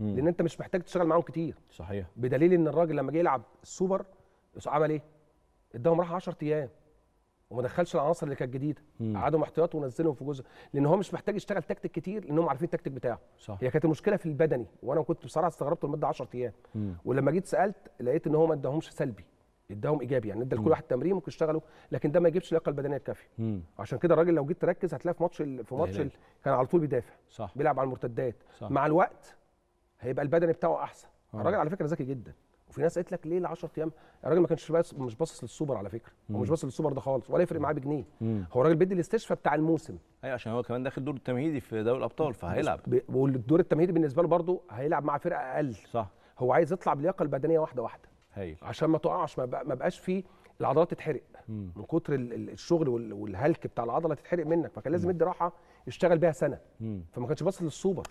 مم. لان انت مش محتاج تشتغل معاهم كتير صحيح بدليل ان الراجل لما جه يلعب السوبر عمل ايه؟ اداهم راحه 10 ايام وما دخلش العناصر اللي كانت جديده قعدهم احتياط ونزلهم في جزء لان هو مش محتاج يشتغل تكتيك كتير لانهم عارفين التكتيك بتاعه صح. هي كانت المشكله في البدني وانا كنت بصراحه استغربت المده 10 ايام ولما جيت سالت لقيت ان هو ما اداهمش سلبي اداهم ايجابي يعني ادى لكل واحد تمرين ممكن يشتغلوا لكن ده ما يجيبش اللياقه البدنيه الكافيه عشان كده الراجل لو جيت تركز هتلاقي في ماتش في ماتش كان على طول بيدافع صح. بيلعب على المرتدات صح. مع الوقت هيبقى البدني بتاعه احسن آه. الراجل على فكره ذكي جدا وفي ناس قالت لك ليه ال 10 ايام الراجل ما كانش مش باصص للسوبر على فكره هو مش باصص للسوبر ده خالص ولا يفرق معاه بجنيه هو الراجل بيدي الاستشفاء بتاع الموسم ايوه عشان هو كمان داخل دور التمهيدي في دوري الابطال فهيلعب والدور التمهيدي بالنسبه له برضه هيلعب مع فرقه اقل صح هو عايز يطلع باللياقه البدنيه واحده واحده هايل عشان ما تقعش ما, ما بقاش فيه العضلات تتحرق مم. من كتر الشغل والهلك بتاع العضله تتحرق منك فكان لازم يدي راحه يشتغل بيها سنه مم. فما كانش باصص للسوبر